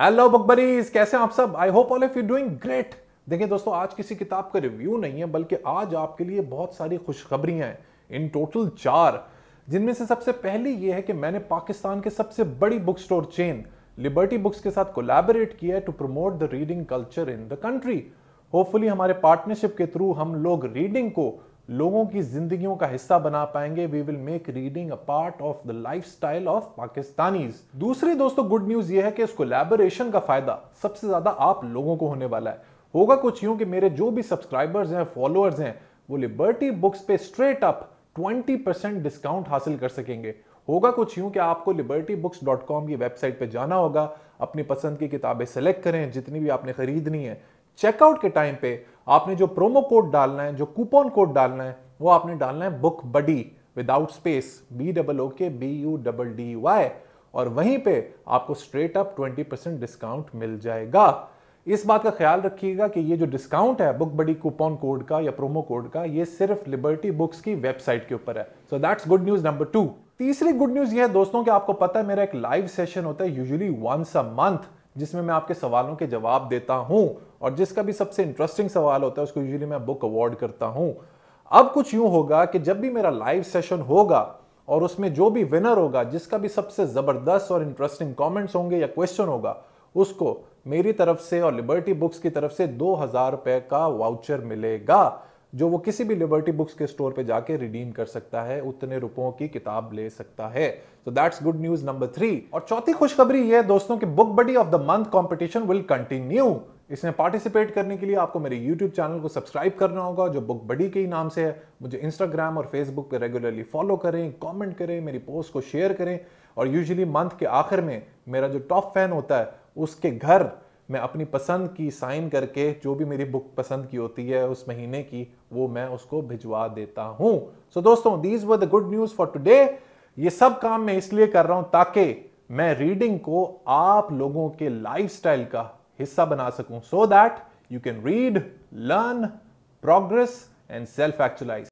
hello बकबरीज कैसे हैं आप सब I hope all if you doing great देखिए दोस्तों आज किसी किताब का रिव्यू नहीं है बल्कि आज आपके लिए बहुत सारी खुशखबरी हैं इन टोटल चार जिनमें से सबसे पहली ये है कि मैंने पाकिस्तान के सबसे बड़ी book store chain Liberty Books के साथ कोलैबोरेट किया है to promote the reading culture in the country hopefully हमारे पार्टनरशिप के थ्रू हम लोग रीडिंग को लोगों की जिंदगियों का हिस्सा बना पाएंगे we will make reading a part of the lifestyle of Pakistani दूसरी दोस्तों गुड न्यूज ये है कि इस कोलेबोरेशन का फायदा सबसे ज्यादा आप लोगों को होने वाला है होगा कुछ यूं कि मेरे जो भी सब्सक्राइबर्स हैं फॉलोअर्स हैं वो लिबर्टी बुक्स पे स्ट्रेट अप 20% डिस्काउंट हासिल कर सकेंगे होगा कुछ यूं कि आपको लिबर्टी बुक्स डॉट कॉम की वेबसाइट पे जाना होगा अपनी पसंद की किताबें सेलेक्ट करें जितनी भी आपने खरीदनी है चेकआउट के टाइम पे आपने जो प्रोमो कोड डालना है जो कूपन कोड डालना है वो आपने डालना है book buddy without space B double O K B U double D Y और वहीं पे आपको स्ट्रेट अप 20 परसेंट डिस्काउंट मिल जाएगा इस बात का ख्याल रखिएगा कि ये जो डिस्काउंट है बुक बडी कूपन कोड का या प्रोमो कोड का ये सिर्फ लिबर्टी बुक्स की वेबसाइट के ऊपर है so that's good news number two तीसरी गुड न्यूज ये है दोस्तों कि आपको पता है मेरा एक लाइव सेशन होता है यूजुअली वंस अ मंथ जिसमें मैं आपके सवालों के जवाब देता हूं और जिसका भी सबसे इंटरेस्टिंग सवाल होता है उसको यूजली मैं बुक अवार्ड करता हूं अब कुछ यूं होगा कि जब भी मेरा लाइव सेशन होगा और उसमें जो भी विनर होगा जिसका भी सबसे ज़बरदस्त और इंटरेस्टिंग कॉमेंट्स होंगे या क्वेश्चन होगा उसको मेरी तरफ से और लिबर्टी बुक्स की तरफ से दो हज़ार रुपए का वाउचर मिलेगा जो वो किसी भी लिबर्टी बुक्स के स्टोर पे जाके रिडीम कर सकता है उतने रुपयों की किताब ले सकता है so that's good news number three और चौथी खुशखबरी ये दोस्तों की Book Buddy of the month competition will continue इसमें पार्टिसिपेट करने के लिए आपको मेरे YouTube चैनल को सब्सक्राइब करना होगा जो बुक बडी के ही नाम से है मुझे Instagram और Facebook पे रेगुलरली फॉलो करें कमेंट करें मेरी पोस्ट को शेयर करें और यूजुअली मंथ के आखिर में मेरा जो टॉप फैन होता है उसके घर मैं अपनी पसंद की साइन करके जो भी मेरी बुक पसंद की होती है उस महीने की वो मैं उसको भिजवा देता हूं सो so, दोस्तों these were the good news for today ये सब काम मैं इसलिए कर रहा हूं ताकि मैं रीडिंग को आप लोगों के लाइफ का हिस्सा बना सकूं so that you can read learn progress and self actualise